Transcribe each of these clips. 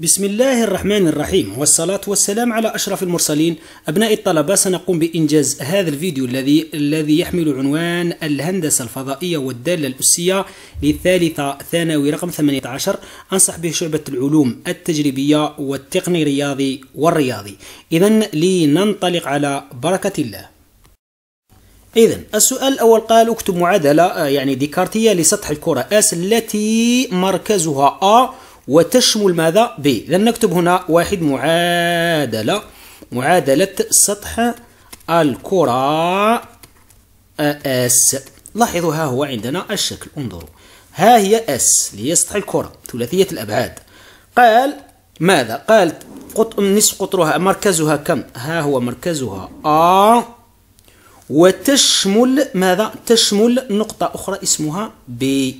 بسم الله الرحمن الرحيم والصلاة والسلام على أشرف المرسلين أبناء الطلبة سنقوم بإنجاز هذا الفيديو الذي الذي يحمل عنوان الهندسة الفضائية والدالة الأسية للثالثة ثانوي رقم 18 أنصح به شعبة العلوم التجريبية والتقني الرياضي والرياضي إذا لننطلق على بركة الله إذا السؤال الأول قال اكتب معادلة آه، يعني ديكارتية لسطح الكرة اس التي مركزها أ وتشمل ماذا ب إذا نكتب هنا واحد معادلة معادلة سطح الكرة اس لاحظوا ها هو عندنا الشكل انظروا ها هي اس اللي هي سطح الكرة ثلاثية الأبعاد قال ماذا قال قط نصف قطرها مركزها كم ها هو مركزها ا وتشمل ماذا تشمل نقطة أخرى اسمها ب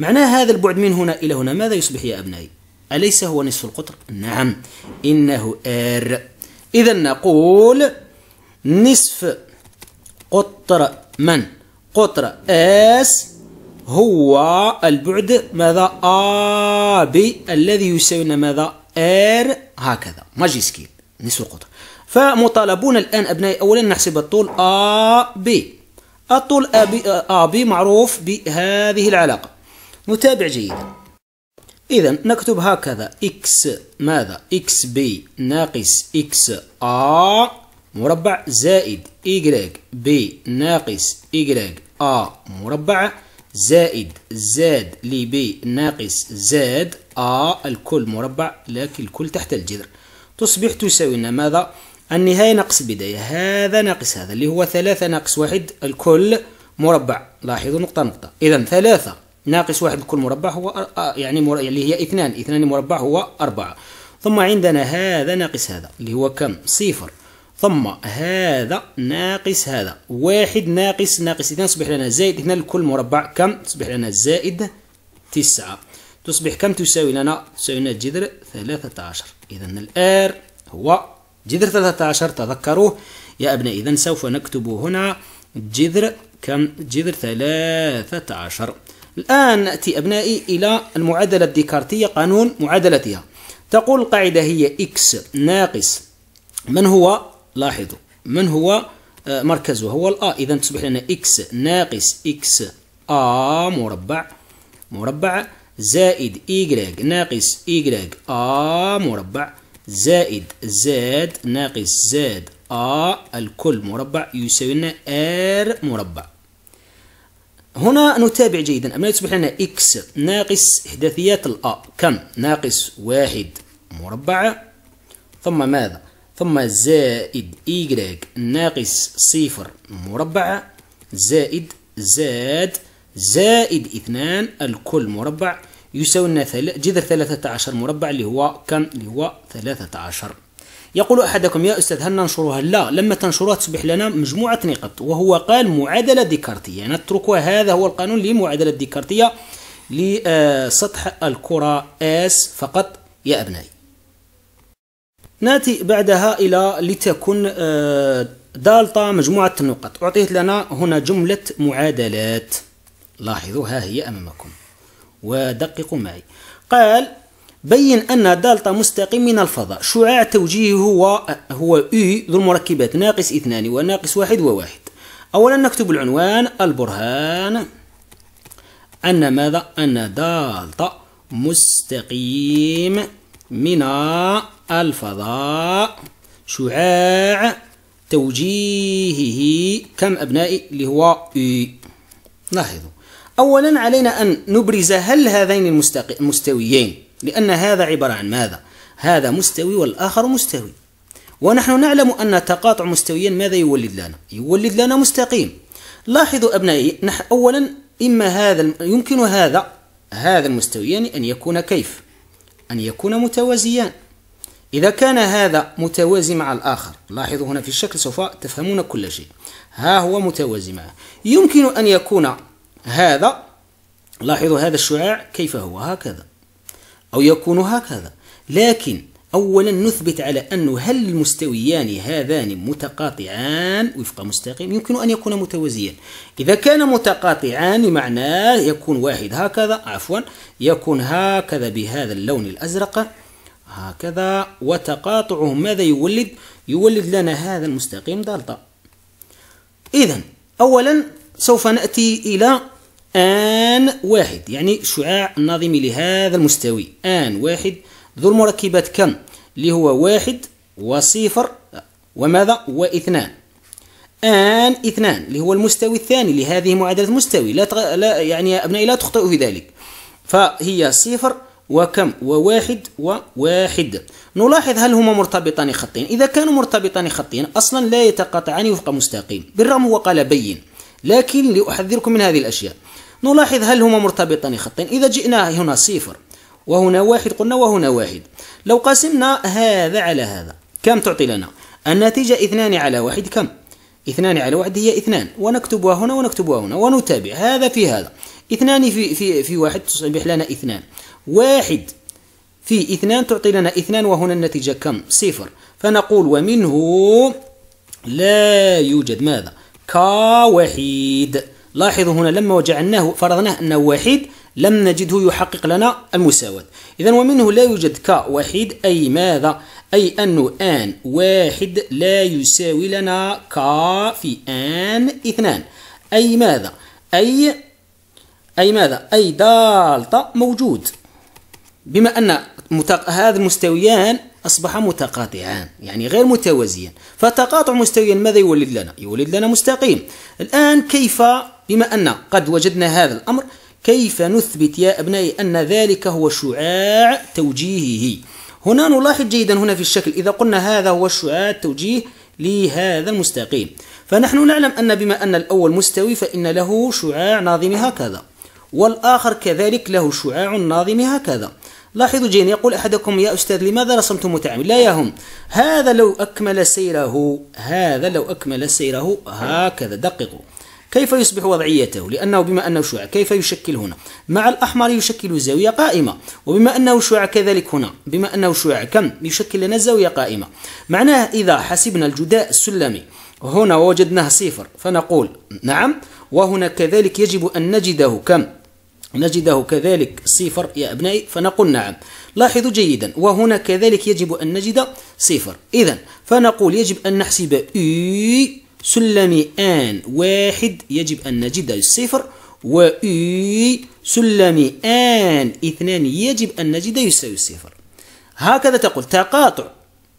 معناه هذا البعد من هنا إلى هنا ماذا يصبح يا أبنائي أليس هو نصف القطر نعم إنه R إذا نقول نصف قطر من قطر اس هو البعد ماذا AB الذي يساوينا ماذا R هكذا ماجيسكيل نصف القطر فمطالبون الآن أبنائي أولا نحسب الطول AB الطول AB معروف بهذه العلاقة متابع جيدا إذا نكتب هكذا إكس ماذا إكس بي ناقص إكس آ مربع زائد إيجريك بي ناقص إيجريك آ مربع زائد زاد بي ناقص زاد آ الكل مربع لكن الكل تحت الجذر تصبح تساوي ماذا؟ النهاية ناقص بداية هذا ناقص هذا اللي هو ثلاثة ناقص واحد الكل مربع لاحظوا نقطة نقطة إذا ثلاثة ناقص واحد لكل مربع هو آه، يعني مر... اللي هي اثنان اثنان مربع هو أربعة ثم عندنا هذا ناقص هذا اللي هو كم صفر ثم هذا ناقص هذا واحد ناقص ناقص اثنان تصبح لنا زائد اثنان لكل مربع كم تصبح لنا زائد تسعة تصبح كم تساوي لنا تساوي لنا جذر ثلاثة عشر إذا الآر هو جذر ثلاثة عشر تذكروه يا أبناء إذا سوف نكتب هنا جذر كم جذر عشر الآن نأتي أبنائي إلى المعادلة الديكارتية قانون معادلتها تقول القاعدة هي إكس ناقص من هو لاحظوا من هو آه، مركزه هو الأ إذا تصبح لنا إكس ناقص إكس أ مربع مربع زائد y ناقص y أ مربع زائد z ناقص z أ الكل مربع يساوي لنا ار مربع هنا نتابع جيدا أما يصبح لنا إكس ناقص إحداثيات الأ كم ناقص واحد مربع ثم ماذا ثم زائد إيجراك ناقص صفر مربع زائد زاد زائد اثنان الكل مربع يساوي لنا جذر ثلاثة عشر مربع اللي هو كم اللي هو ثلاثة عشر يقول أحدكم يا أستاذ هل ننشرها لا لما تنشرها تصبح لنا مجموعة نقط وهو قال معادلة ديكارتية نتركها هذا هو القانون لمعادلة ديكارتية لسطح الكرة اس فقط يا أبنائي ناتي بعدها إلى لتكن آه، دالتا مجموعة النقط أعطيت لنا هنا جملة معادلات لاحظوا ها هي أمامكم ودققوا معي قال بين أن دالتا مستقيم من الفضاء شعاع توجيهه هو هو U ذو المركبات ناقص اثنان وناقص واحد وواحد أولا نكتب العنوان البرهان أن ماذا أن دالتا مستقيم من الفضاء شعاع توجيهه كم أبنائي اللي هو U لاحظوا أولا علينا أن نبرز هل هذين المستويين لأن هذا عبارة عن ماذا؟ هذا مستوي والآخر مستوي ونحن نعلم أن تقاطع مستويين ماذا يولد لنا؟ يولد لنا مستقيم لاحظوا أبنائي نحن أولا إما هذا يمكن هذا هذا المستويان أن يكون كيف؟ أن يكون متوازيان إذا كان هذا متوازي مع الآخر لاحظوا هنا في الشكل سوف تفهمون كل شيء ها هو متوازي معه يمكن أن يكون هذا لاحظوا هذا الشعاع كيف هو هكذا أو يكون هكذا لكن أولا نثبت على أنه هل المستويان هذان متقاطعان وفق مستقيم يمكن أن يكون متوازيا إذا كان متقاطعان معناه يكون واحد هكذا عفوا يكون هكذا بهذا اللون الأزرق هكذا وتقاطعهم ماذا يولد يولد لنا هذا المستقيم دالتا إذا أولا سوف نأتي إلى آن واحد يعني شعاع الناظم لهذا المستوي آن واحد ذو المركبات كم اللي هو واحد وصفر وماذا واثنان آن اثنان اللي هو المستوي الثاني لهذه معادلة المستوي لا, تغ... لا يعني يا أبنائي لا تخطئوا في ذلك فهي صفر وكم وواحد وواحد نلاحظ هل هما مرتبطان خطين إذا كانوا مرتبطان خطين أصلا لا يتقاطعان وفق مستقيم بالرغم وقال بين لكن لأحذركم من هذه الأشياء نلاحظ هل هما مرتبطان خطين إذا جئنا هنا صفر وهنا واحد قلنا وهنا واحد لو قسمنا هذا على هذا كم تعطي لنا النتيجة اثنان على واحد كم اثنان على واحد هي اثنان ونكتبها هنا ونكتبها هنا ونتابع هذا في هذا اثنان في في في واحد تصبح لنا اثنان واحد في اثنان تعطي لنا اثنان وهنا النتيجة كم صفر فنقول ومنه لا يوجد ماذا كواحد لاحظوا هنا لما وجعلناه فرضناه أنه وحيد لم نجده يحقق لنا المساواة إذا ومنه لا يوجد ك وحيد أي ماذا؟ أي أنه آن واحد لا يساوي لنا ك في آن اثنان أي ماذا؟ أي أي ماذا؟ أي دالتا موجود بما أن متق... هذا المستويان أصبح متقاطعان يعني غير متوازيان فتقاطع مستويان ماذا يولد لنا؟ يولد لنا مستقيم الآن كيف بما أن قد وجدنا هذا الأمر كيف نثبت يا أبنائي أن ذلك هو شعاع توجيهه هنا نلاحظ جيدا هنا في الشكل إذا قلنا هذا هو شعاع توجيه لهذا المستقيم فنحن نعلم أن بما أن الأول مستوي فإن له شعاع ناظم هكذا والآخر كذلك له شعاع ناظم هكذا لاحظوا جين يقول أحدكم يا أستاذ لماذا رسمت متعامل لا يهم هذا لو أكمل سيره هذا لو أكمل سيره هكذا دققوا كيف يصبح وضعيته لأنه بما أنه شعاع كيف يشكل هنا مع الأحمر يشكل زاوية قائمة وبما أنه شعاع كذلك هنا بما أنه شعاع كم يشكل لنا زاوية قائمة معناه إذا حسبنا الجداء السلمي هنا وجدناه صفر فنقول نعم وهنا كذلك يجب أن نجده كم نجده كذلك صفر يا أبنائي فنقول نعم لاحظوا جيدا وهنا كذلك يجب أن نجد صفر إذا فنقول يجب أن نحسب إي سلمي ان واحد يجب أن نجد الصفر و سلمي ان اثنان يجب أن نجد يساوي الصفر هكذا تقول تقاطع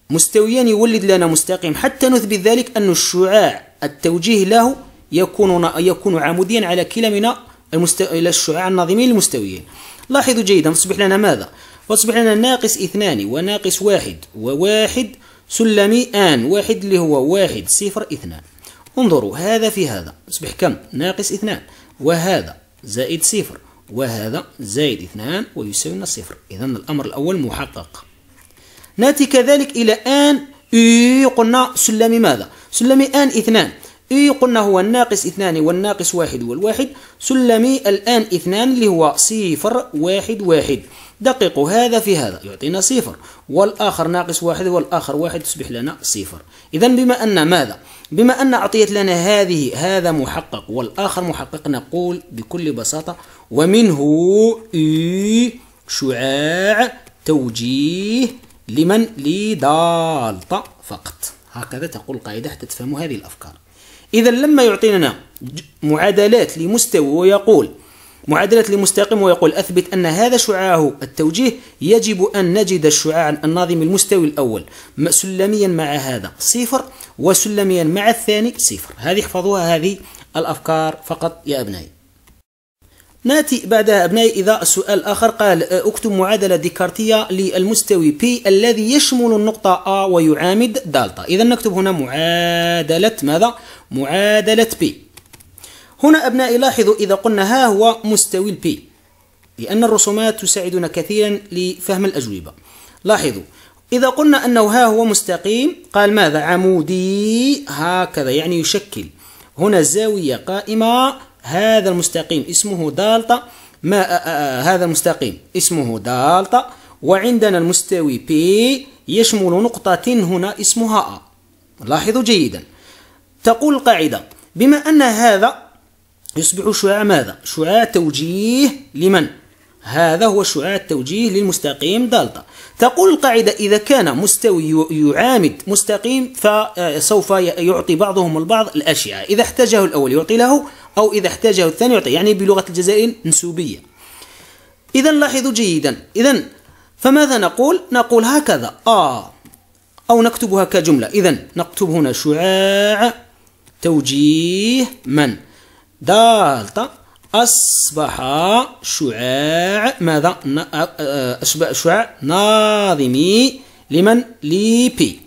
مستويان يولد لنا مستقيم حتى نثبت ذلك أن الشعاع التوجيه له يكون يكون عموديا على كلا من المست... الشعاع الناظمين المستويين لاحظوا جيدا تصبح لنا ماذا فتصبح لنا ناقص اثنان وناقص واحد وواحد سلمي آن واحد اللي هو واحد صفر اثنان انظروا هذا في هذا يصبح كم ناقص اثنان وهذا زائد صفر وهذا زائد اثنان ويساوي لنا صفر إذا الأمر الأول محقق نأتي كذلك إلى آن إي قلنا سلمي ماذا سلمي آن اثنان إي قلنا هو الناقص اثنان والناقص واحد والواحد سلمي الآن اثنان اللي هو صفر واحد واحد دققوا هذا في هذا يعطينا صفر والآخر ناقص واحد والآخر واحد تصبح لنا صفر إذا بما أن ماذا بما أن أعطيت لنا هذه هذا محقق والآخر محقق نقول بكل بساطة ومنه شعاع توجيه لمن لدالطة فقط هكذا تقول القاعدة حتى تفهموا هذه الأفكار إذا لما يعطينا معادلات لمستوى ويقول معادلة لمستقيم ويقول أثبت أن هذا شعاعه التوجيه يجب أن نجد الشعاع الناظم المستوي الأول سلميا مع هذا صفر وسلميا مع الثاني صفر هذه احفظوها هذه الأفكار فقط يا أبنائي ناتي بعدها أبنائي إذا سؤال آخر قال اكتب معادلة ديكارتية للمستوي P الذي يشمل النقطة A ويعامد دالتا إذا نكتب هنا معادلة ماذا؟ معادلة P هنا أبنائي لاحظوا إذا قلنا ها هو مستوي البي لأن الرسومات تساعدنا كثيرا لفهم الأجوبة لاحظوا إذا قلنا أنه ها هو مستقيم قال ماذا عمودي هكذا يعني يشكل هنا الزاوية قائمة هذا المستقيم اسمه دالتا ما آه، آه، آه، هذا المستقيم اسمه دالتا وعندنا المستوي بي يشمل نقطة هنا اسمها A لاحظوا جيدا تقول القاعدة بما أن هذا يصبح شعاع ماذا شعاع توجيه لمن هذا هو شعاع التوجيه للمستقيم دالتا تقول القاعدة إذا كان مستوي يعامد مستقيم فسوف يعطي بعضهم البعض الأشعة إذا احتاجه الأول يعطي له أو إذا احتاجه الثاني يعطي يعني بلغة الجزائر نسوبية إذا لاحظوا جيدا إذا فماذا نقول نقول هكذا آ آه. أو نكتبها كجملة إذا نكتب هنا شعاع توجيه من دالتا أصبح شعاع ماذا أصبح شعاع ناظمي لمن لي بي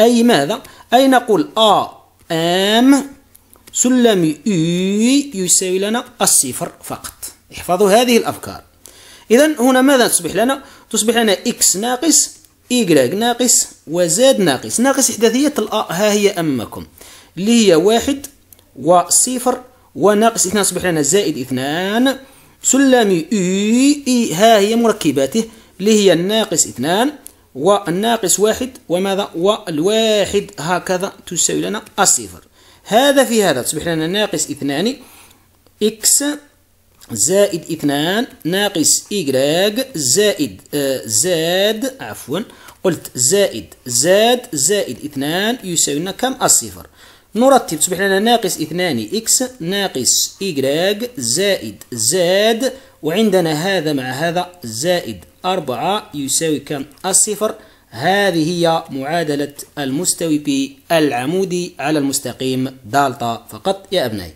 أي ماذا أي نقول أ أم سلم أي يساوي لنا الصفر فقط احفظوا هذه الأفكار إذا هنا ماذا تصبح لنا تصبح لنا إكس ناقص إيكغ ناقص وزاد ناقص ناقص إحداثية الأ ها هي أمامكم اللي هي واحد وصفر وناقص اثنان يصبح لنا زائد اثنان سلم اي اي ها هي مركباته اللي هي الناقص اثنان والناقص واحد وماذا والواحد هكذا تساوي لنا الصفر هذا في هذا تصبح لنا ناقص اثنان اكس زائد اثنان ناقص إيكغاك زائد آه، زاد عفوا قلت زائد زاد زائد اثنان يساوي لنا كم الصفر نرتب تصبح لنا ناقص اثنان إكس ناقص ايكغيك زائد زاد وعندنا هذا مع هذا زائد أربعة يساوي كم الصفر هذه هي معادلة المستوي بي العمودي على المستقيم دالتا فقط يا أبنائي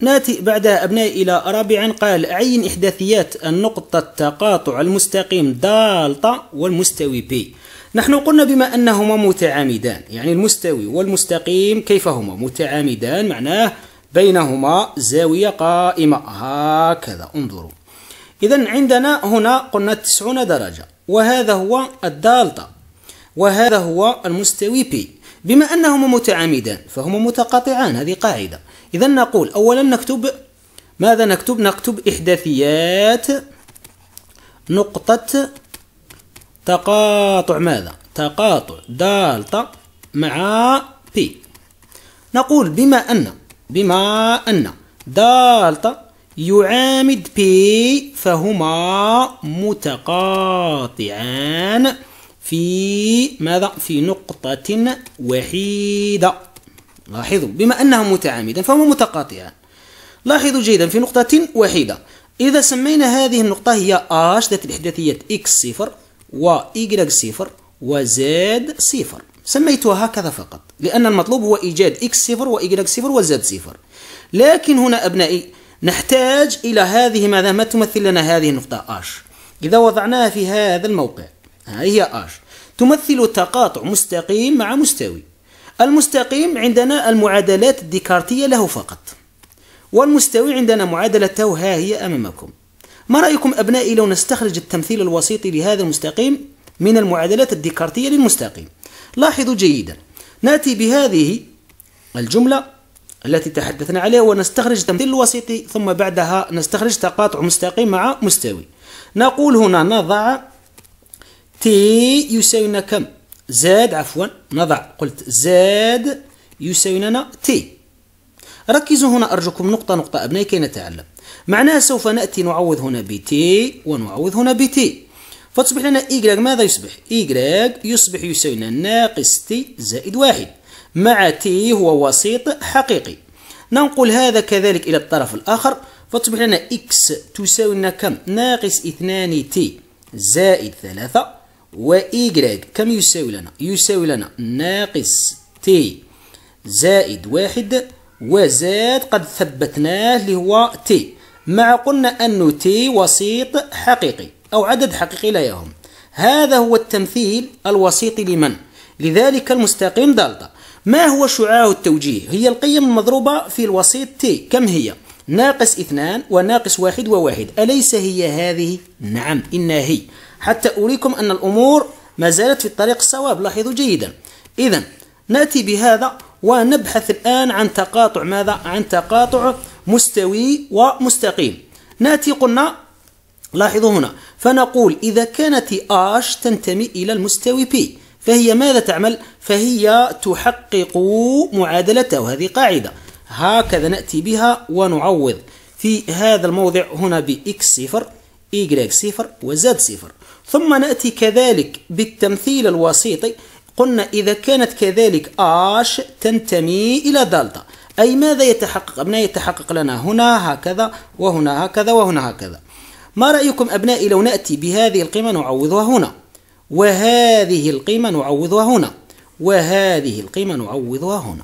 ناتي بعدها أبنائي إلى رابعا قال عين إحداثيات النقطة التقاطع المستقيم دالتا والمستوي بي نحن قلنا بما أنهما متعامدان يعني المستوي والمستقيم كيف هما متعامدان معناه بينهما زاوية قائمة هكذا انظروا إذا عندنا هنا قلنا 90 درجة وهذا هو الدالتا وهذا هو المستوي بي بما أنهما متعامدان فهما متقاطعان هذه قاعدة إذا نقول أولا نكتب ماذا نكتب؟ نكتب إحداثيات نقطة تقاطع ماذا تقاطع دالتا مع بي نقول بما أن بما أن دالتا يعامد بي فهما متقاطعان في ماذا في نقطة وحيدة لاحظوا بما أنهم متعامدان فهما متقاطعان لاحظوا جيدا في نقطة وحيدة إذا سمينا هذه النقطة هي آش ذات الإحداثية إكس صفر و y e صفر و z صفر سميتها هكذا فقط لأن المطلوب هو إيجاد e x صفر و y e صفر و z صفر لكن هنا أبنائي نحتاج إلى هذه ماذا ما تمثل لنا هذه النقطة H إذا وضعناها في هذا الموقع ها هي H تمثل تقاطع مستقيم مع مستوي المستقيم عندنا المعادلات الديكارتية له فقط والمستوي عندنا معادلته ها هي أمامكم ما رأيكم أبنائي لو نستخرج التمثيل الوسيطي لهذا المستقيم من المعادلات الديكارتية للمستقيم لاحظوا جيدا نأتي بهذه الجملة التي تحدثنا عليها ونستخرج التمثيل الوسيطي ثم بعدها نستخرج تقاطع مستقيم مع مستوي نقول هنا نضع تي يساوينا كم زاد عفوا نضع قلت زاد يساوينا تي ركزوا هنا أرجوكم نقطة نقطة أبنائي كي نتعلم معناها سوف نأتي نعوض هنا ب تي ونعوض هنا ب تي فتصبح لنا إيكراك ماذا يصبح؟ إيكراك يصبح يساوي لنا ناقص تي زائد واحد مع تي هو وسيط حقيقي ننقل هذا كذلك إلى الطرف الآخر فتصبح لنا إكس تساوي لنا كم؟ ناقص اثنان تي زائد ثلاثة وإيكراك كم يساوي لنا؟ يساوي لنا ناقص تي زائد واحد وزاد قد ثبتناه اللي هو تي مع قلنا أن تي وسيط حقيقي أو عدد حقيقي لا يهم هذا هو التمثيل الوسيطي لمن لذلك المستقيم دالتا ما هو شعاع التوجيه هي القيم المضروبة في الوسيط تي كم هي ناقص اثنان وناقص واحد وواحد أليس هي هذه نعم إنها هي حتى أريكم أن الأمور ما زالت في الطريق الصواب لاحظوا جيدا إذا نأتي بهذا ونبحث الآن عن تقاطع ماذا عن تقاطع مستوي ومستقيم ناتي قلنا لاحظوا هنا فنقول إذا كانت آش تنتمي إلى المستوي بي فهي ماذا تعمل؟ فهي تحقق معادلته وهذه قاعدة هكذا نأتي بها ونعوض في هذا الموضع هنا بإكس صفر Y صفر وزاد صفر ثم نأتي كذلك بالتمثيل الوسيطي قلنا إذا كانت كذلك آش تنتمي إلى دالتا أي ماذا يتحقق أبنائي يتحقق لنا هنا هكذا وهنا هكذا وهنا هكذا ما رأيكم أبنائي لو نأتي بهذه القيمة نعوضها هنا وهذه القيمة نعوضها هنا وهذه القيمة نعوضها هنا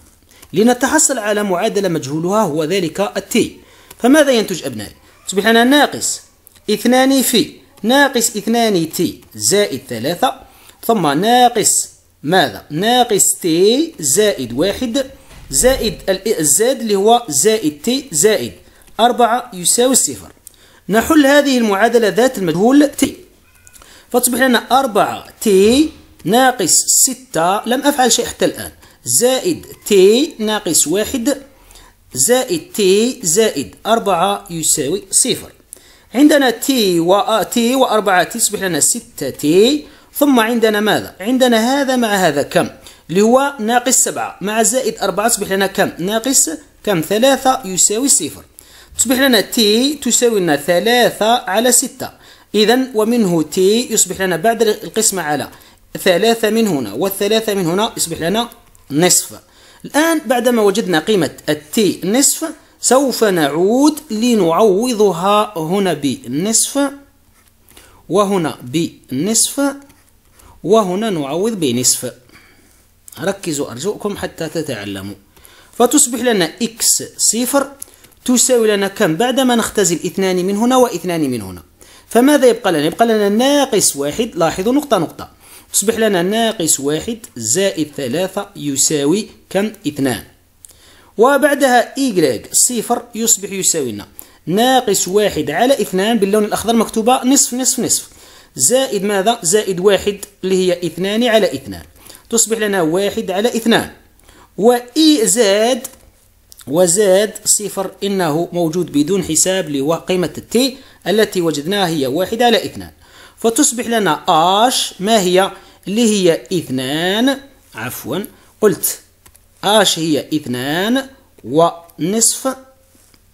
لنتحصل على معادلة مجهولها هو ذلك التي فماذا ينتج أبنائي تصبح ناقص اثنان في ناقص اثنان تي زائد ثلاثة ثم ناقص ماذا ناقص تي زائد واحد زائد الزاد إيه اللي هو زائد تي زائد 4 يساوي صفر نحل هذه المعادلة ذات المجهول تي فتصبح لنا 4 تي ناقص 6 لم أفعل شيء حتى الآن زائد تي ناقص 1 زائد تي زائد 4 يساوي صفر عندنا تي و تي و 4 تي تصبح لنا 6 تي ثم عندنا ماذا؟ عندنا هذا مع هذا كم؟ اللي هو ناقص سبعة مع زائد أربعة تصبح لنا كم ناقص كم ثلاثة يساوي صفر تصبح لنا تي تساوي لنا ثلاثة على ستة إذا ومنه تي يصبح لنا بعد القسمة على ثلاثة من هنا والثلاثة من هنا يصبح لنا نصف الآن بعدما وجدنا قيمة التي نصف سوف نعود لنعوضها هنا بنصف وهنا بنصف وهنا نعوض بنصف ركزوا أرجوكم حتى تتعلموا فتصبح لنا إكس صفر تساوي لنا كم بعدما نختزل اثنان من هنا واثنان من هنا فماذا يبقى لنا؟ يبقى لنا ناقص واحد لاحظوا نقطة نقطة تصبح لنا ناقص واحد زائد ثلاثة يساوي كم؟ اثنان وبعدها إيكلاج صفر يصبح يساوي لنا ناقص واحد على اثنان باللون الأخضر مكتوبة نصف نصف نصف زائد ماذا؟ زائد واحد اللي هي اثنان على اثنان تصبح لنا واحد على اثنان وإي زاد وزاد صفر إنه موجود بدون حساب قيمة التي التي وجدناها هي واحد على اثنان فتصبح لنا اش ما هي اللي هي اثنان عفوا قلت اش هي اثنان ونصف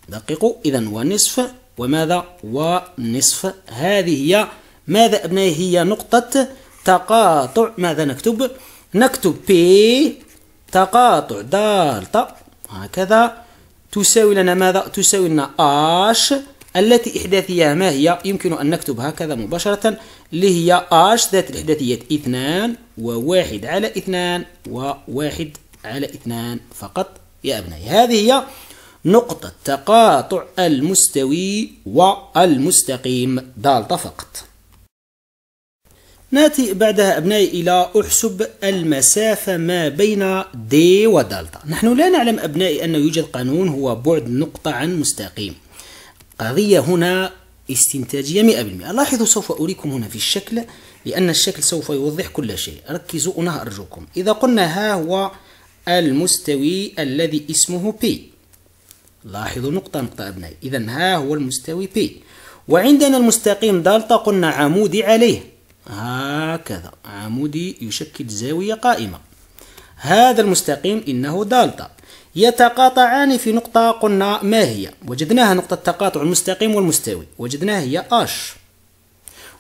دقيقوا إذا ونصف وماذا ونصف هذه هي ماذا أبنائي هي نقطة تقاطع ماذا نكتب نكتب بي تقاطع دالتا هكذا تساوي لنا ماذا؟ تساوي لنا اش التي احداثيه ما هي؟ يمكن أن نكتب هكذا مباشرة اللي هي اش ذات الاحداثية اثنان وواحد على اثنان وواحد على اثنان فقط يا أبنائي هذه هي نقطة تقاطع المستوي والمستقيم دالتا فقط ناتي بعدها أبنائي إلى أحسب المسافة ما بين د ودلتا نحن لا نعلم أبنائي أنه يوجد قانون هو بعد نقطة عن مستقيم قضية هنا استنتاجية 100% لاحظوا سوف أريكم هنا في الشكل لأن الشكل سوف يوضح كل شيء ركزوا هنا أرجوكم إذا قلنا ها هو المستوي الذي اسمه P لاحظوا نقطة نقطة أبنائي إذا ها هو المستوي P وعندنا المستقيم دلتا قلنا عمودي عليه هكذا عمودي يشكل زاوية قائمة هذا المستقيم إنه دالتا يتقاطعان في نقطة قلنا ما هي وجدناها نقطة تقاطع المستقيم والمستوي وجدناها هي أش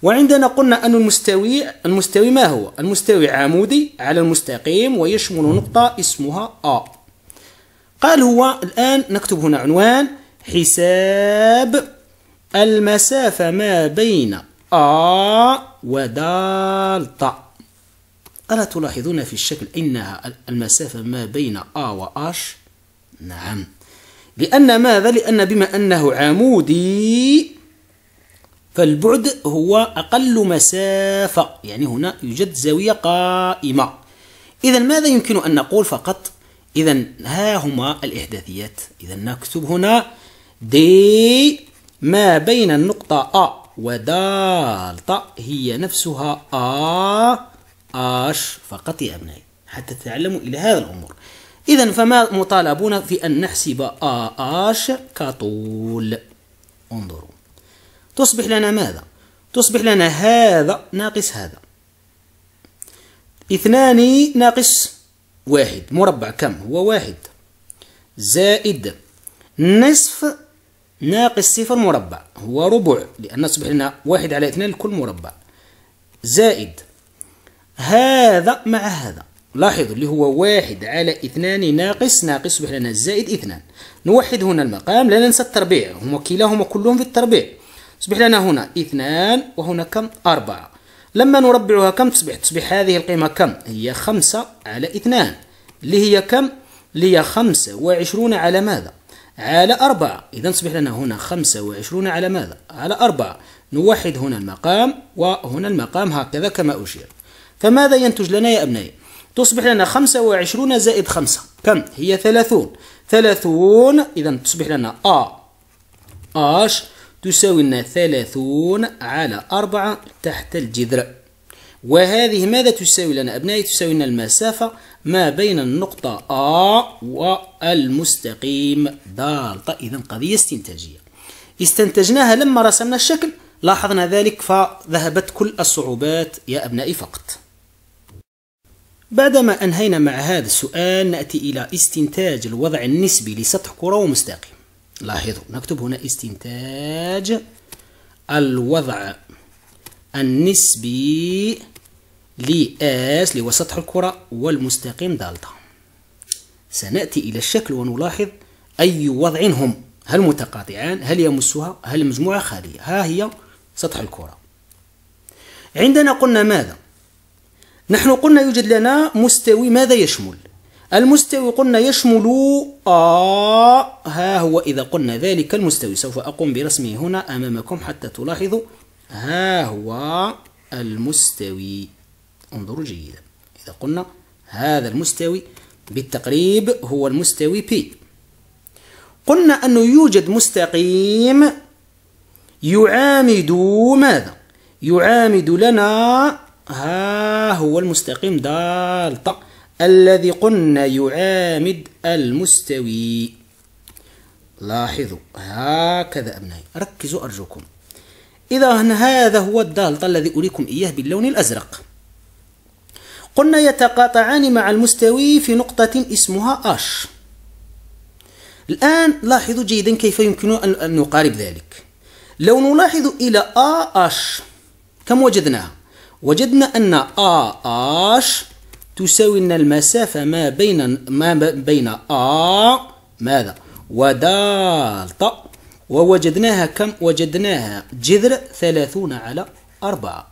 وعندنا قلنا أن المستوي المستوي ما هو المستوي عمودي على المستقيم ويشمل نقطة اسمها أ قال هو الآن نكتب هنا عنوان حساب المسافة ما بين أ ودال طا ألا تلاحظون في الشكل إنها المسافة ما بين أ وأش نعم لأن ماذا؟ لأن بما أنه عمودي فالبعد هو أقل مسافة يعني هنا يوجد زاوية قائمة إذا ماذا يمكن أن نقول فقط؟ إذا ها هما الإحداثيات إذا نكتب هنا دي ما بين النقطة أ ودال ط هي نفسها آ آش فقط يا أبنائي حتى تتعلموا إلى هذا الأمور إذا فما مطالبون في أن نحسب آ آش كطول انظروا تصبح لنا ماذا؟ تصبح لنا هذا ناقص هذا اثنان ناقص واحد مربع كم هو واحد زائد نصف ناقص صفر مربع هو ربع لأن أصبح لنا واحد على اثنين لكل مربع زائد هذا مع هذا لاحظوا اللي هو واحد على اثنان ناقص ناقص يصبح لنا زائد اثنان نوحد هنا المقام لا ننسى التربيع هما كلاهما كلهم في التربيع يصبح لنا هنا اثنان وهنا كم أربعة لما نربعها كم تصبح تصبح هذه القيمة كم هي خمسة على اثنان اللي هي كم اللي هي خمسة وعشرون على ماذا على أربعة إذا تصبح لنا هنا خمسة وعشرون على ماذا؟ على أربعة نوحد هنا المقام وهنا المقام هكذا كما أشير فماذا ينتج لنا يا أبنائي؟ تصبح لنا خمسة وعشرون زائد خمسة كم؟ هي ثلاثون ثلاثون إذا تصبح لنا أ أش تساوي لنا ثلاثون على أربعة تحت الجذر وهذه ماذا تساوي لنا أبنائي؟ تساوي لنا المسافة ما بين النقطة أ والمستقيم دالتا طيب، إذا قضية استنتاجية استنتجناها لما رسمنا الشكل لاحظنا ذلك فذهبت كل الصعوبات يا أبنائي فقط بعدما أنهينا مع هذا السؤال نأتي إلى استنتاج الوضع النسبي لسطح كرة ومستقيم لاحظوا نكتب هنا استنتاج الوضع النسبي اس اللي هو سطح الكرة والمستقيم دالتا سنأتي إلى الشكل ونلاحظ أي وضع هم هل متقاطعان هل يمسها هل مجموعة خالية ها هي سطح الكرة عندنا قلنا ماذا نحن قلنا يوجد لنا مستوي ماذا يشمل المستوي قلنا يشمل آ ها هو إذا قلنا ذلك المستوي سوف أقوم برسمه هنا أمامكم حتى تلاحظوا ها هو المستوي انظروا جيدا إذا قلنا هذا المستوي بالتقريب هو المستوي P قلنا أنه يوجد مستقيم يعامد ماذا؟ يعامد لنا ها هو المستقيم دالتا الذي قلنا يعامد المستوي لاحظوا هكذا أبنائي ركزوا أرجوكم إذا هذا هو الدالتا الذي أريكم إياه باللون الأزرق قلنا يتقاطعان مع المستوي في نقطة اسمها اش الآن لاحظوا جيدا كيف يمكن أن نقارب ذلك لو نلاحظ إلى آ أش كم وجدناها؟ وجدنا أن آ أش تساوي لنا المسافة ما بين ما بين آ ماذا؟ ودالتا ووجدناها كم؟ وجدناها جذر 30 على 4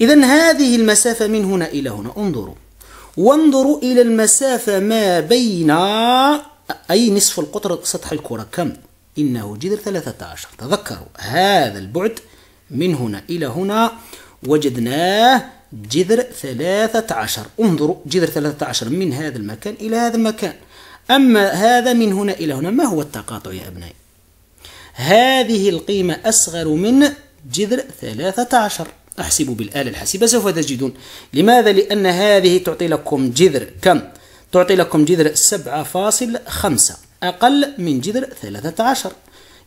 إذا هذه المسافة من هنا إلى هنا انظروا وانظروا إلى المسافة ما بين أي نصف القطر سطح الكرة كم؟ إنه جذر 13 تذكروا هذا البعد من هنا إلى هنا وجدناه جذر 13 انظروا جذر 13 من هذا المكان إلى هذا المكان أما هذا من هنا إلى هنا ما هو التقاطع يا أبنائي؟ هذه القيمة أصغر من جذر 13 أحسبوا بالآلة الحاسبة سوف تجدون لماذا؟ لأن هذه تعطي لكم جذر كم؟ تعطي لكم جذر 7.5 أقل من جذر 13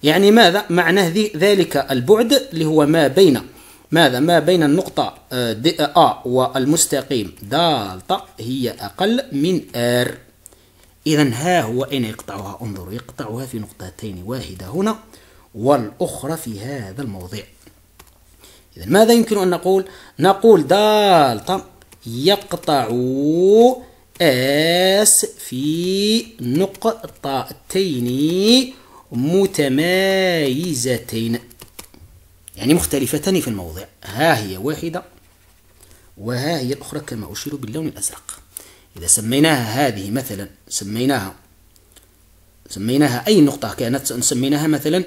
يعني ماذا؟ معناه ذلك البعد اللي هو ما بين ماذا؟ ما بين النقطة آه، دي آه، آه، والمستقيم دالتا هي أقل من آر إذا ها هو أين يقطعها؟ انظروا يقطعها في نقطتين واحدة هنا والأخرى في هذا الموضع إذا ماذا يمكن أن نقول؟ نقول دالتا يقطع اس في نقطتين متمايزتين يعني مختلفتان في الموضع ها هي واحدة وها هي الأخرى كما أشير باللون الأزرق إذا سميناها هذه مثلا سميناها سميناها أي نقطة كانت سميناها مثلا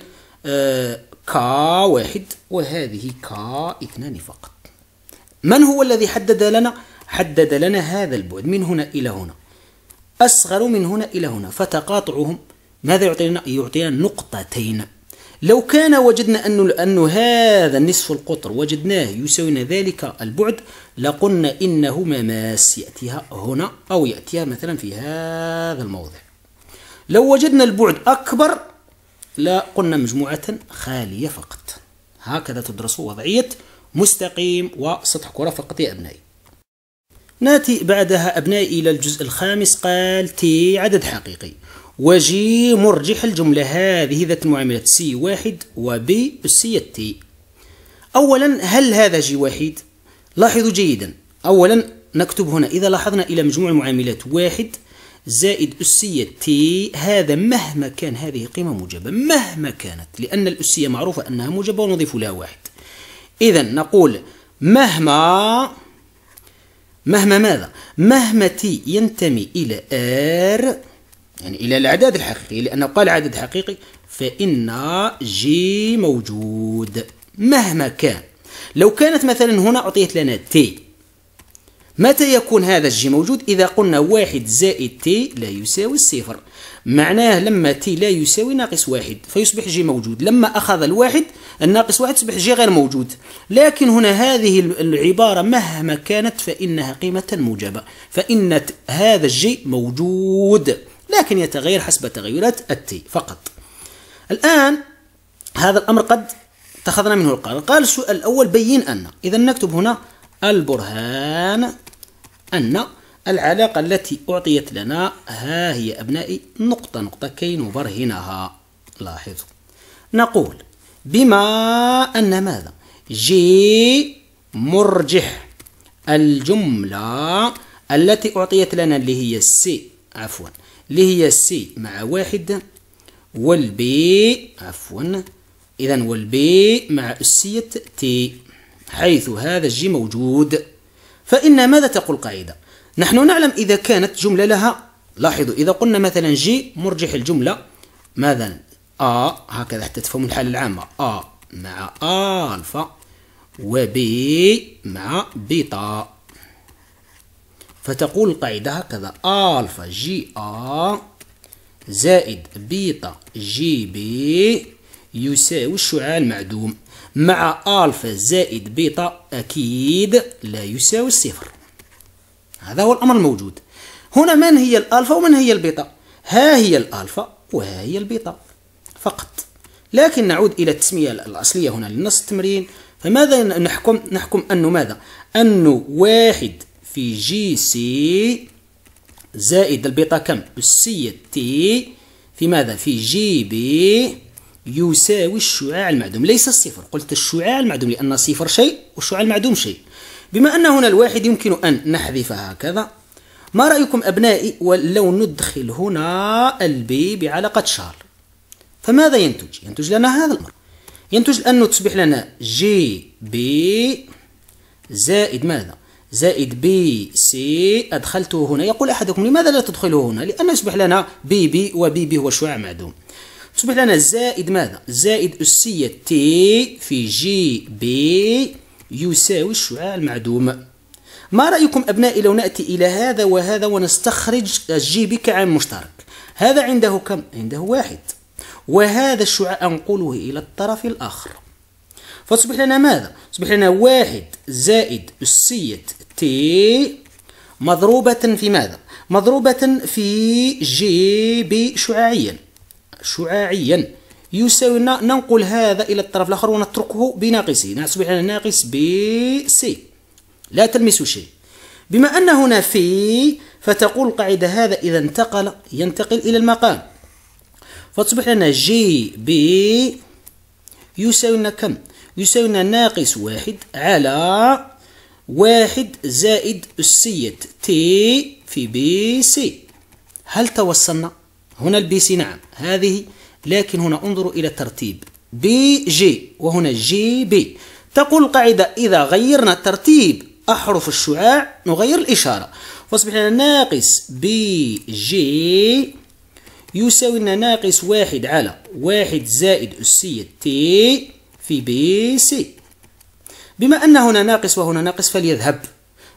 آه، كا واحد وهذه كا اثنان فقط من هو الذي حدد لنا حدد لنا هذا البعد من هنا إلى هنا أصغر من هنا إلى هنا فتقاطعهم ماذا يعطينا يعطينا نقطتين لو كان وجدنا أن أن هذا النصف القطر وجدناه يساوينا ذلك البعد لقلنا إنه ماس يأتيها هنا أو يأتيها مثلا في هذا الموضع لو وجدنا البعد أكبر لا قلنا مجموعة خالية فقط هكذا تدرس وضعية مستقيم وسطح كرة فقط يا أبنائي ناتي بعدها أبنائي إلى الجزء الخامس قال تي عدد حقيقي وجي مرجح الجملة هذه ذات المعاملة سي واحد وبي أسية تي أولا هل هذا جي واحد؟ لاحظوا جيدا أولا نكتب هنا إذا لاحظنا إلى مجموع المعاملات واحد زائد أسية تي هذا مهما كان هذه قيمة موجبة مهما كانت لأن الأسية معروفة أنها موجبة ونضيف لها واحد إذا نقول مهما مهما ماذا؟ مهما تي ينتمي إلى R يعني إلى الأعداد الحقيقي لأنه قال عدد حقيقي فإن جي موجود مهما كان لو كانت مثلا هنا أعطيت لنا تي متى يكون هذا الجي موجود إذا قلنا واحد زائد تي لا يساوي الصفر معناه لما تي لا يساوي ناقص واحد فيصبح جي موجود لما أخذ الواحد الناقص واحد يصبح جي غير موجود لكن هنا هذه العبارة مهما كانت فإنها قيمة موجبة فإن هذا الجي موجود لكن يتغير حسب تغيرات التي فقط الآن هذا الأمر قد اتخذنا منه القرار قال السؤال الأول بين أن إذا نكتب هنا البرهان أن العلاقة التي أعطيت لنا ها هي أبنائي نقطة نقطة كي نبرهنها لاحظوا نقول بما أن ماذا جي مرجح الجملة التي أعطيت لنا اللي هي السي عفوا اللي هي السي مع واحد والبي عفوا إذا والبي مع أسية تي حيث هذا الجي موجود فإن ماذا تقول قاعدة نحن نعلم إذا كانت جملة لها لاحظوا إذا قلنا مثلا جي مرجح الجملة ماذا آ هكذا حتى تفهموا الحالة العامة آ مع ألفا وبي مع بيتا فتقول القاعدة هكذا ألفا جي آ زائد بيتا جي بي يساوي الشعاع المعدوم مع ألفا زائد بيتا أكيد لا يساوي الصفر هذا هو الأمر الموجود هنا من هي الألفا ومن هي البيتا ها هي الألفا وها هي البيتا فقط لكن نعود إلى التسمية الأصلية هنا لنص التمرين فماذا نحكم نحكم أنه ماذا أنه واحد في جي سي زائد البيتا كم السي تي في ماذا في جي بي يساوي الشعاع المعدوم ليس الصفر قلت الشعاع المعدوم لأن الصفر شيء والشعاع المعدوم شيء بما أن هنا الواحد يمكن أن نحذف هكذا ما رأيكم أبنائي ولو ندخل هنا البي بعلاقة شار فماذا ينتج؟ ينتج لنا هذا الأمر ينتج أنه تصبح لنا جي بي زائد ماذا؟ زائد بي سي أدخلته هنا يقول أحدكم لماذا لا تدخله هنا؟ لان يصبح لنا بي بي وبي بي هو شعاع معدوم تصبح لنا زائد ماذا زائد أسية تي في جي بي يساوي الشعاع المعدوم ما رأيكم أبنائي لو نأتي إلى هذا وهذا ونستخرج جي بي كعام مشترك هذا عنده كم؟ عنده واحد وهذا الشعاع أنقله إلى الطرف الآخر فتصبح لنا ماذا؟ تصبح لنا واحد زائد أسية تي مضروبة في ماذا؟ مضروبة في جي بي شعاعيا شعاعيا يساوي ننقل هذا إلى الطرف الآخر ونتركه بناقصه نصبح لنا ناقص ب سي لا تلمس شيء بما أن هنا في فتقول القاعدة هذا إذا انتقل ينتقل إلى المقام فتصبح لنا جي بي يساوي لنا كم؟ يساوي لنا ناقص واحد على واحد زائد أسية تي في بي سي هل توصلنا؟ هنا البي سي نعم هذه لكن هنا انظروا إلى الترتيب بي جي وهنا جي بي تقول القاعدة إذا غيرنا ترتيب أحرف الشعاع نغير الإشارة فاصبح لنا ناقص بي جي يساوي لنا ناقص واحد على واحد زائد أسية تي في بي سي بما أن هنا ناقص وهنا ناقص فليذهب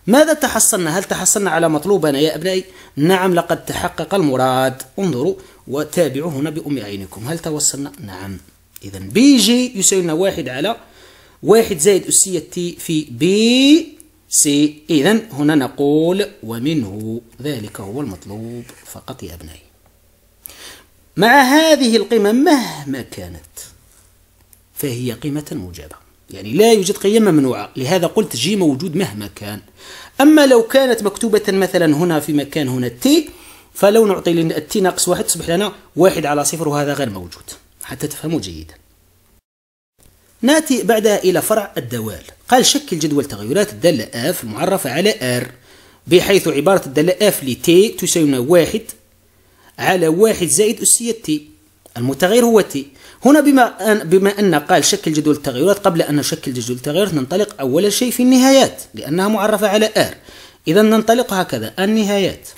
ماذا تحصلنا؟ هل تحصلنا على مطلوبنا يا أبنائي؟ نعم لقد تحقق المراد انظروا وتابعوا هنا بأم عينكم هل توصلنا؟ نعم إذا بي جي يساوي لنا واحد على واحد زائد أسية تي في بي سي إذا هنا نقول ومنه ذلك هو المطلوب فقط يا أبنائي مع هذه القمم مهما كانت فهي قيمة موجبة يعني لا يوجد قيم ممنوعة لهذا قلت جي موجود مهما كان أما لو كانت مكتوبة مثلا هنا في مكان هنا تي فلو نعطي التي ناقص واحد تصبح لنا واحد على صفر وهذا غير موجود حتى تفهموا جيدا ناتي بعدها إلى فرع الدوال قال شكل جدول تغيرات الدالة اف المعرفة على R بحيث عبارة الدالة اف لتي تساوي واحد على واحد زائد أسية تي المتغير هو تي هنا بما أن بما أن قال شكل جدول التغيرات قبل أن نشكل جدول التغيرات ننطلق أول شيء في النهايات لأنها معرفة على R إذا ننطلق هكذا النهايات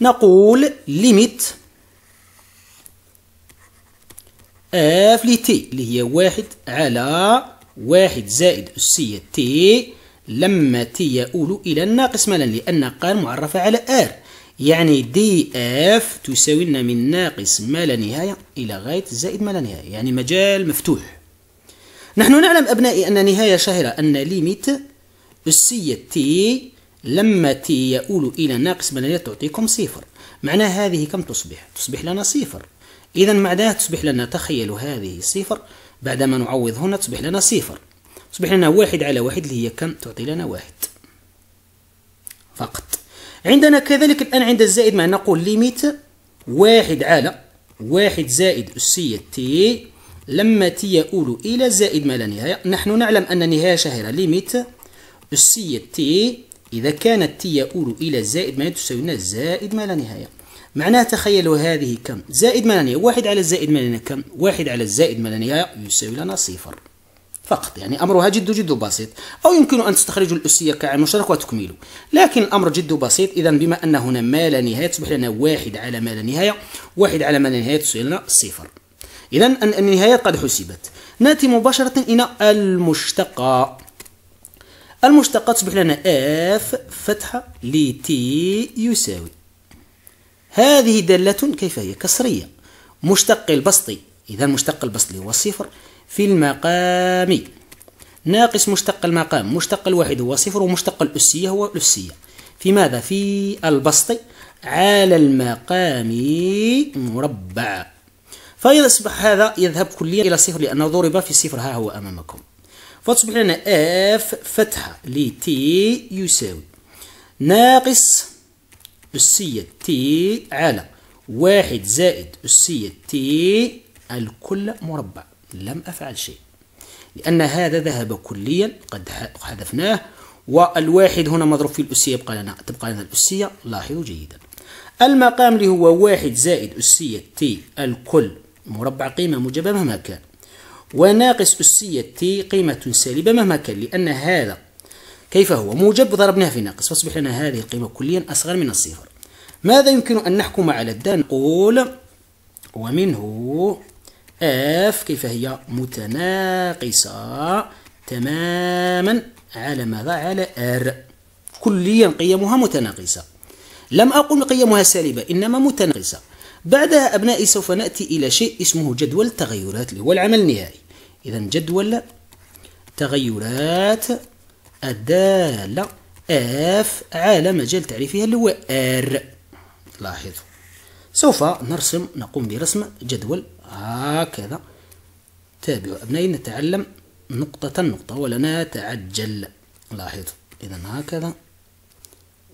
نقول ليميت اف لتي اللي هي واحد على واحد زائد أسية تي لما تي يؤول إلى الناقص مالا لأن قال معرفة على R يعني دي اف تساوي لنا من ناقص ما لا نهاية إلى غاية زائد ما لا نهاية يعني مجال مفتوح نحن نعلم أبنائي أن نهاية شهرة أن ليميت أسية تي لما تي يؤول إلى ناقص ما لا نهاية تعطيكم صفر معناها هذه كم تصبح؟ تصبح لنا صفر إذا معناها تصبح لنا تخيلوا هذه صفر بعدما نعوض هنا تصبح لنا صفر تصبح لنا واحد على واحد اللي هي كم تعطي لنا واحد فقط عندنا كذلك الآن عند الزائد ما نقول ليميت واحد على واحد زائد أسية تي لما تي يؤول إلى زائد ما لا نهاية نحن نعلم أن نهاية شهيرة ليميت أسية تي إذا كانت تي يؤول إلى زائد ما تساوي لنا زائد ما لا نهاية معناها تخيلوا هذه كم زائد ما لا نهاية واحد على زائد ما لا نهاية كم واحد على زائد ما لا نهاية يساوي لنا صفر فقط يعني أمرها جد جد بسيط أو يمكن أن تستخرجوا الأسية كعامل مشترك وتكملوا لكن الأمر جد بسيط إذا بما أن هنا ما لا نهاية تصبح لنا واحد على ما لا نهاية واحد على ما لا نهاية تصبح لنا صفر إذا النهايه قد حسبت نأتي مباشرة إلى المشتقة المشتقة تصبح لنا اف فتحة لتي يساوي هذه دالة كيف هي كسرية مشتق البسطي إذا المشتق البسطي هو صفر في المقام ناقص مشتق المقام مشتق الواحد هو صفر ومشتق الأسية هو الأسية في ماذا في البسط على المقام مربع فإذا أصبح هذا يذهب كليا إلى صفر لأنه ضرب في صفر ها هو أمامكم فتصبح لنا اف فتحة لتي يساوي ناقص أسية تي على واحد زائد أسية تي الكل مربع لم أفعل شيء لأن هذا ذهب كليا قد حذفناه والواحد هنا مضروب في الأسية يبقى لنا تبقى لنا الأسية لاحظوا جيدا المقام اللي هو واحد زائد أسية تي الكل مربع قيمة موجبة مهما كان وناقص أسية تي قيمة سالبة مهما كان لأن هذا كيف هو موجب ضربناه في ناقص فاصبح لنا هذه القيمة كليا أصغر من الصفر ماذا يمكن أن نحكم على الدال نقول ومنه اف كيف هي متناقصة تماما على ماذا على ار كليا قيمها متناقصة لم أقل قيمها سالبة إنما متناقصة بعدها أبنائي سوف نأتي إلى شيء اسمه جدول التغيرات اللي هو العمل النهائي إذا جدول تغيرات الدالة اف على مجال تعريفها اللي هو ار لاحظوا سوف نرسم نقوم برسم جدول هكذا تابعوا أبنائي نتعلم نقطة نقطة ولا نتعجل لاحظ إذا هكذا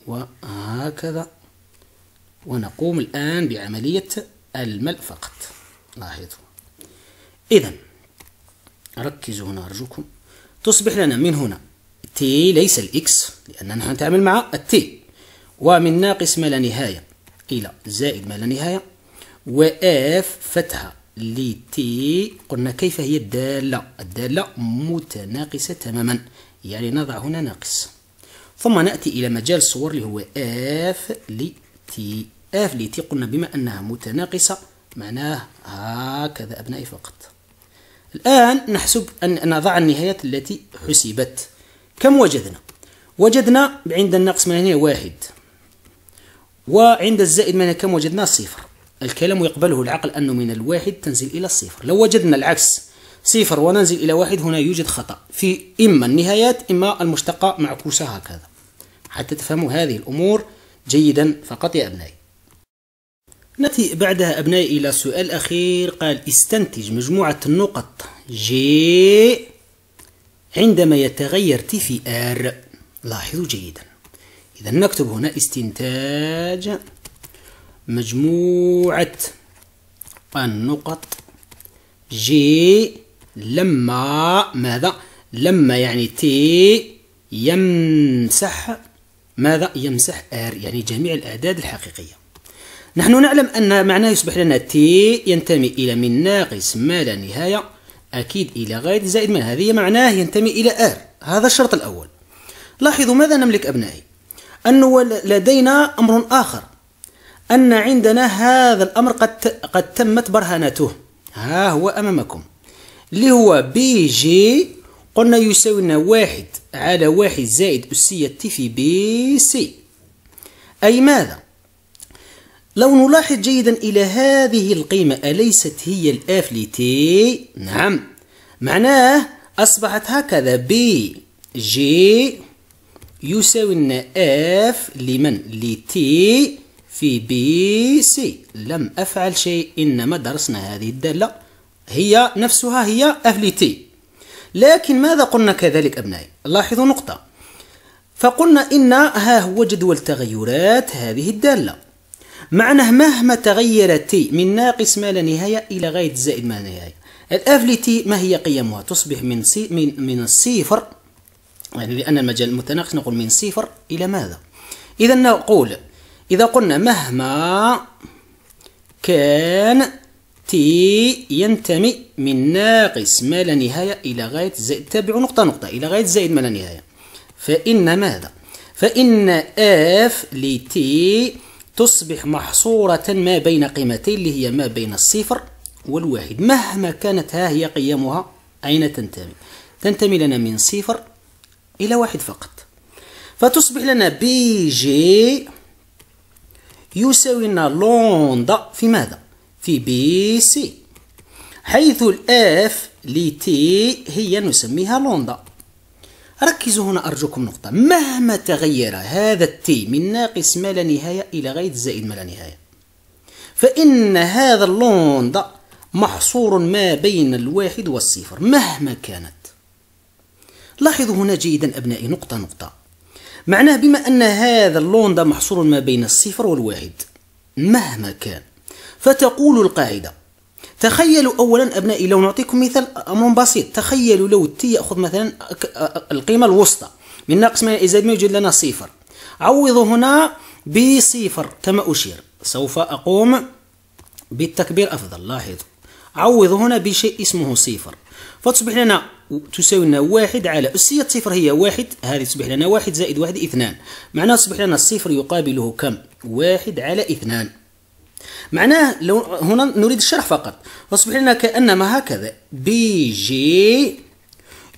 وهكذا ونقوم الآن بعملية الملء فقط لاحظوا إذا ركزوا هنا أرجوكم تصبح لنا من هنا تي ليس الإكس لأننا نتعامل مع التي ومن ناقص ما لا نهاية إلى زائد ما لا نهاية وآف فتحة لتي قلنا كيف هي الدالة الدالة متناقصة تماما يعني نضع هنا ناقص ثم نأتي إلى مجال الصور اللي هو آف لتي آف لتي قلنا بما أنها متناقصة معناه هكذا أبنائي فقط الآن نحسب أن نضع النهايات التي حسبت كم وجدنا؟ وجدنا عند الناقص من هنا واحد وعند الزائد من كم وجدنا صفر الكلام يقبله العقل أنه من الواحد تنزل إلى الصفر لو وجدنا العكس صفر وننزل إلى واحد هنا يوجد خطأ في إما النهايات إما المشتقة معكوسة هكذا حتى تفهموا هذه الأمور جيدا فقط يا أبنائي نأتي بعدها أبنائي إلى سؤال أخير قال استنتج مجموعة النقط جي عندما يتغير تي في آر لاحظوا جيداً إذا نكتب هنا استنتاج مجموعة النقط جي لما ماذا لما يعني تي يمسح ماذا يمسح ار يعني جميع الأعداد الحقيقية نحن نعلم أن معناه يصبح لنا تي ينتمي إلى من ناقص ما لا نهاية أكيد إلى غاية زائد من هذه معناه ينتمي إلى ار هذا الشرط الأول لاحظوا ماذا نملك أبنائي أنه لدينا أمر آخر أن عندنا هذا الأمر قد قد تمت برهانته ها هو أمامكم اللي هو بي جي قلنا يساوي لنا واحد على واحد زائد أسية تي في بي سي أي ماذا؟ لو نلاحظ جيدا إلى هذه القيمة أليست هي الآف لتي؟ نعم معناه أصبحت هكذا بي جي يساوي لنا اف لمن لتي في بي سي لم أفعل شيء إنما درسنا هذه الدالة هي نفسها هي اف لتي لكن ماذا قلنا كذلك أبنائي لاحظوا نقطة فقلنا إن ها هو جدول تغيرات هذه الدالة معناه مهما تغيرت تي من ناقص ما لا نهاية إلى غاية زائد ما لا نهاية الأف لتي ما هي قيمها تصبح من سي من من الصفر يعني لأن المجال المتناقص نقول من صفر إلى ماذا إذا نقول إذا قلنا مهما كان تي ينتمي من ناقص ما لا نهاية إلى غاية زائد تابع نقطة نقطة إلى غاية زائد ما لا نهاية فإن ماذا فإن اف لتي تصبح محصورة ما بين قيمتين اللي هي ما بين الصفر والواحد مهما كانت ها هي قيمها أين تنتمي تنتمي لنا من صفر إلى واحد فقط فتصبح لنا بي جي يساوي لنا لوندا في ماذا؟ في بي سي حيث الاف لتي هي نسميها لوندا ركزوا هنا أرجوكم نقطة مهما تغير هذا التي من ناقص ما لا نهاية إلى غاية زائد ما لا نهاية فإن هذا اللوندا محصور ما بين الواحد والصفر مهما كانت لاحظوا هنا جيدا أبنائي نقطة نقطة معناه بما أن هذا اللون ده محصور ما بين الصفر والواحد مهما كان فتقول القاعدة تخيلوا أولا أبنائي لو نعطيكم مثال أمر بسيط تخيلوا لو التي يأخذ مثلا القيمة الوسطى من ناقص من ما يوجد لنا صفر عوضوا هنا بصفر كما أشير سوف أقوم بالتكبير أفضل لاحظوا عوض هنا بشيء اسمه صفر فتصبح لنا تساوي لنا واحد على أسية صفر هي واحد هذه تصبح لنا واحد زائد واحد اثنان معناه تصبح لنا الصفر يقابله كم واحد على اثنان معناه لو هنا نريد الشرح فقط فتصبح لنا كأنما هكذا بي جي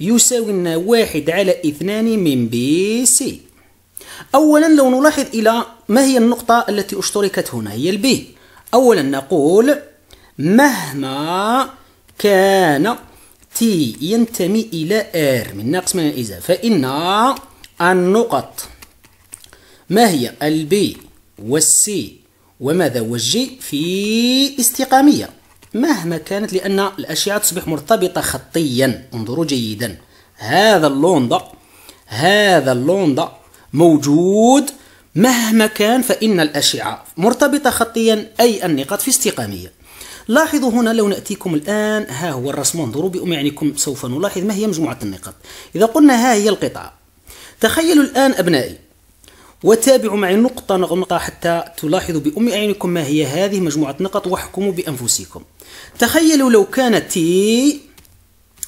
يساوي لنا واحد على اثنان من بي سي أولا لو نلاحظ إلى ما هي النقطة التي اشتركت هنا هي البي أولا نقول مهما كان تي ينتمي إلى آر من ناقص من الإزاء فإن النقط ما هي البي والسي وماذا والجي في استقامية مهما كانت لأن الأشعة تصبح مرتبطة خطيا انظروا جيدا هذا اللون ده هذا اللون ده موجود مهما كان فإن الأشعة مرتبطة خطيا أي النقاط في استقامية لاحظوا هنا لو نأتيكم الآن ها هو الرسم انظروا بأم بأمعانكم سوف نلاحظ ما هي مجموعة النقاط إذا قلنا ها هي القطعة تخيلوا الآن أبنائي وتابعوا معي نقطة نقطة حتى تلاحظوا بأم أعينكم ما هي هذه مجموعة نقط واحكموا بأنفسكم تخيلوا لو كان تي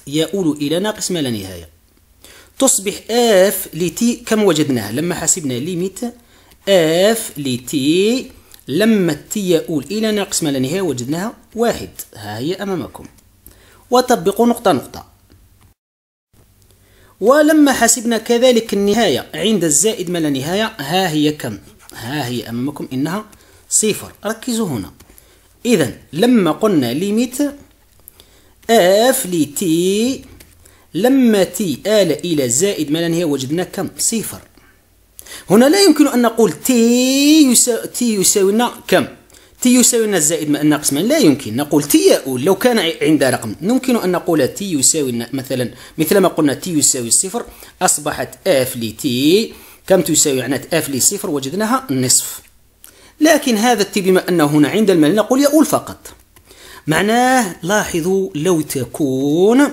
يؤول إلى ناقص ما لا نهاية تصبح اف لتي كم وجدناها لما حسبنا ليميت اف لتي لما التي يؤول إلى ناقص ما لا نهاية وجدناها واحد ها هي أمامكم وطبقوا نقطة نقطة ولما حسبنا كذلك النهاية عند الزائد ما لا نهاية ها هي كم ها هي أمامكم إنها صفر ركزوا هنا إذا لما قلنا ليميت اف لتي لما تي آل إلى زائد ما لا نهاية وجدنا كم صفر هنا لا يمكن أن نقول تي يساوي, تي يساوي لنا كم تي يساوي لنا الزائد ما ناقص لا يمكن نقول تي يؤول لو كان عند رقم يمكن أن نقول تي يساوي لنا مثلا مثل ما قلنا تي يساوي الصفر أصبحت اف لتي كم تساوي عنات اف لصفر وجدناها النصف لكن هذا التي بما أنه هنا عند المال نقول يؤول فقط معناه لاحظوا لو تكون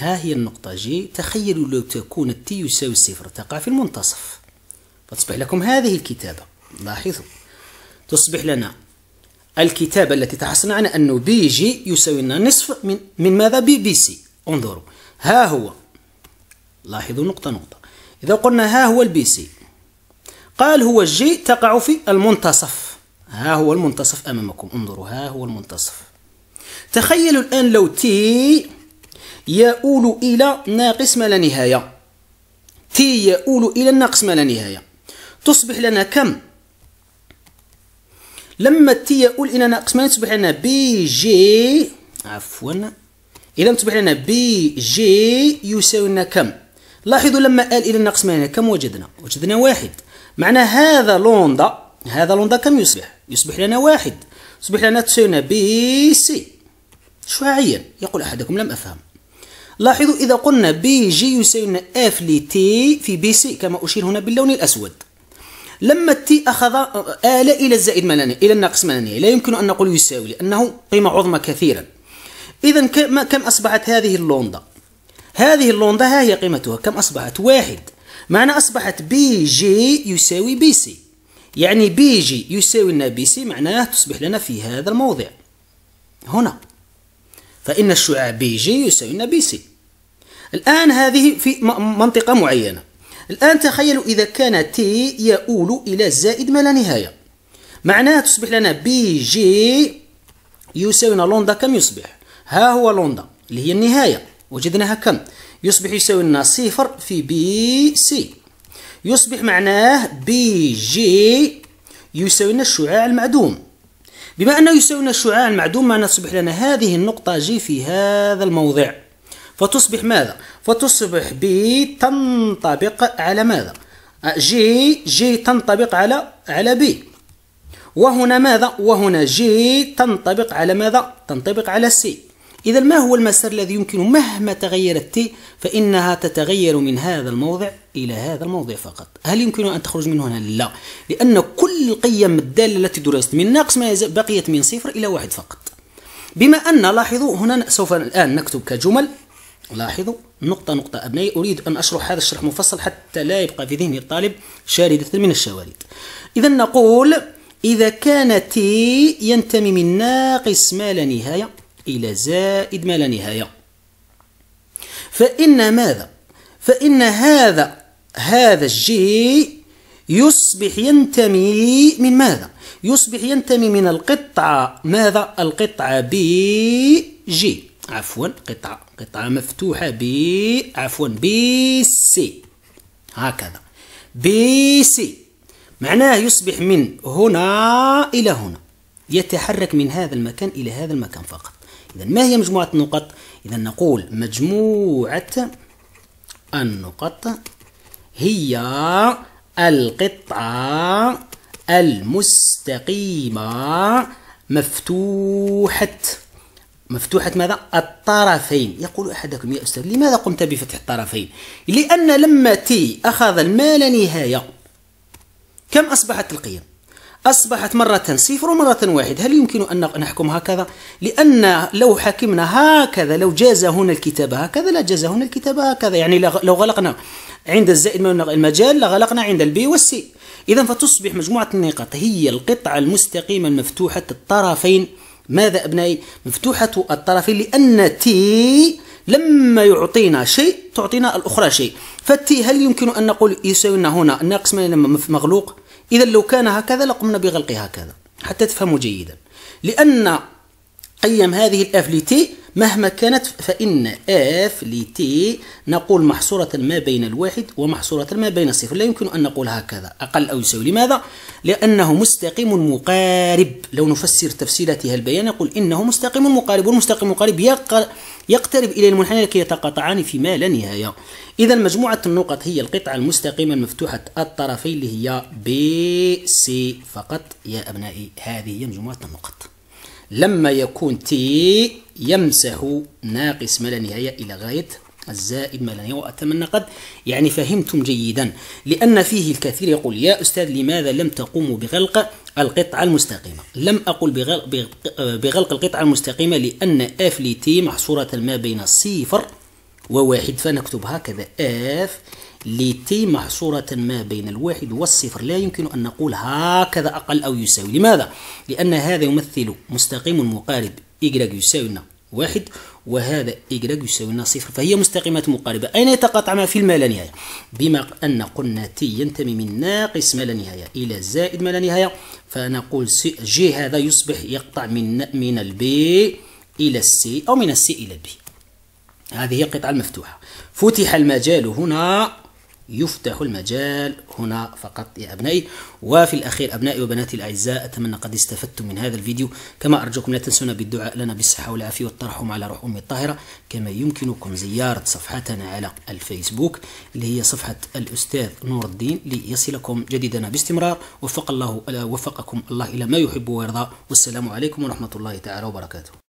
ها هي النقطة جي تخيلوا لو تكون التي يساوي الصفر تقع في المنتصف فتصبح لكم هذه الكتابة لاحظوا تصبح لنا الكتابة التي تحصلنا عنها أنه بي جي يساوي لنا نصف من, من ماذا بي بي سي انظروا ها هو لاحظوا نقطة نقطة إذا قلنا ها هو البي سي قال هو الجي تقع في المنتصف ها هو المنتصف أمامكم انظروا ها هو المنتصف تخيلوا الآن لو تي يؤول إلى ناقص ما لا نهاية تي يؤول إلى الناقص ما لا نهاية تصبح لنا كم لما تي يؤول إلى ناقص ما تصبح لنا بي جي عفوا إذا تصبح لنا بي جي يساوي لنا كم لاحظوا لما قال إلى الناقص ما كم وجدنا وجدنا واحد معنى هذا لوندا هذا لوندا كم يصبح يصبح لنا واحد يصبح لنا تساوي لنا بي سي شو عين يقول أحدكم لم أفهم لاحظوا إذا قلنا بي جي يساوي اف لتي في بي سي كما أشير هنا باللون الأسود لما تي أخذ آلة إلى الزائد ملانية إلى الناقص ملانية لا يمكن أن نقول يساوي لأنه قيمة عظمى كثيرا إذا كم أصبحت هذه اللوندا هذه اللوندا ها هي قيمتها كم أصبحت واحد معنى أصبحت بي جي يساوي بي سي يعني بي جي يساوي لنا بي سي معناه تصبح لنا في هذا الموضع هنا فإن الشعاع بي جي يساوي لنا بي سي الآن هذه في منطقة معينة الآن تخيلوا إذا كان تي يؤول إلى زائد ما لا نهاية معناها تصبح لنا بي جي يساوي لوندا كم يصبح ها هو لوندا اللي هي النهاية وجدناها كم يصبح يساوي لنا صفر في بي سي يصبح معناه بي جي يساوي لنا الشعاع المعدوم بما أنه يساوي لنا الشعاع المعدوم معناه تصبح لنا هذه النقطة جي في هذا الموضع فتصبح ماذا فتصبح بي تنطبق على ماذا جي جي تنطبق على على بي وهنا ماذا وهنا جي تنطبق على ماذا تنطبق على سي إذا ما هو المسار الذي يمكن مهما تغيرت تي فإنها تتغير من هذا الموضع إلى هذا الموضع فقط هل يمكن أن تخرج من هنا لا لأن كل القيم الدالة التي درست من ناقص ما بقيت من صفر إلى واحد فقط بما أن لاحظوا هنا سوف الآن نكتب كجمل لاحظوا نقطة نقطة أبنائي أريد أن أشرح هذا الشرح مفصل حتى لا يبقى في ذهن الطالب شاردة من الشوارد إذا نقول إذا كان تي ينتمي من ناقص ما لا نهاية إلى زائد ما لا نهاية فإن ماذا؟ فإن هذا هذا الجي يصبح ينتمي من ماذا؟ يصبح ينتمي من القطعة ماذا؟ القطعة بي جي عفوا قطعة قطعة مفتوحة ب عفوا بي سي هكذا بي سي معناه يصبح من هنا إلى هنا يتحرك من هذا المكان إلى هذا المكان فقط إذا ما هي مجموعة النقط؟ إذا نقول مجموعة النقط هي القطعة المستقيمة مفتوحة مفتوحة ماذا؟ الطرفين يقول أحدكم يا أستاذ لماذا قمت بفتح الطرفين؟ لأن لما تي أخذ المال نهاية كم أصبحت القيم؟ أصبحت مرة صفر ومرة واحد هل يمكن أن نحكم هكذا؟ لأن لو حكمنا هكذا لو جاز هنا الكتاب هكذا لا جاز هنا الكتاب هكذا يعني لو غلقنا عند الزائد من المجال لغلقنا عند البي والسي إذا فتصبح مجموعة النقاط هي القطعة المستقيمة المفتوحة الطرفين ماذا أبنائي مفتوحة الطرفين لأن تي لما يعطينا شيء تعطينا الأخرى شيء فتي هل يمكن أن نقول يساوينا هنا ناقص من مغلوق إذا لو كان هكذا لقمنا بغلق هكذا حتى تفهموا جيدا لأن قيم هذه الأف لتي مهما كانت فإن اف لتي نقول محصورة ما بين الواحد ومحصورة ما بين الصفر لا يمكن أن نقول هكذا أقل أو يساوي لماذا؟ لأنه مستقيم مقارب لو نفسر تفسيرتها البيان نقول إنه مستقيم مقارب والمستقيم المقارب يقترب إلى المنحنى لكي يتقاطعان في ما لا نهاية إذا مجموعة النقط هي القطعة المستقيمة المفتوحة الطرفين اللي هي بي سي فقط يا أبنائي هذه هي مجموعة النقط لما يكون تي يمسح ناقص ما لا نهاية إلى غاية الزائد ما لا نهاية وأتمنى قد يعني فهمتم جيدا لأن فيه الكثير يقول يا أستاذ لماذا لم تقوموا بغلق القطعة المستقيمة لم أقل بغلق, بغلق القطعة المستقيمة لأن اف لتي محصورة ما بين صفر وواحد فنكتب هكذا اف لتي محصورة ما بين الواحد والصفر لا يمكن أن نقول هكذا أقل أو يساوي لماذا؟ لأن هذا يمثل مستقيم مقارب y يساوي لنا واحد وهذا y يساوي لنا صفر فهي مستقيمات مقاربة أين يتقاطع ما في ما لا نهاية بما أن قلنا تي ينتمي من ناقص ما لا نهاية إلى زائد ما لا نهاية فنقول جي هذا يصبح يقطع من من البي إلى السي أو من السي إلى البي هذه هي القطعة المفتوحة فتح المجال هنا يفتح المجال هنا فقط يا أبنائي وفي الأخير أبنائي وبناتي الأعزاء أتمنى قد استفدتم من هذا الفيديو كما أرجوكم لا تنسونا بالدعاء لنا بالصحة والعافية والترحم على روح أمي الطاهرة كما يمكنكم زيارة صفحتنا على الفيسبوك اللي هي صفحة الأستاذ نور الدين ليصلكم جديدنا باستمرار وفق الله وفقكم الله إلى ما يحب ويرضى والسلام عليكم ورحمة الله تعالى وبركاته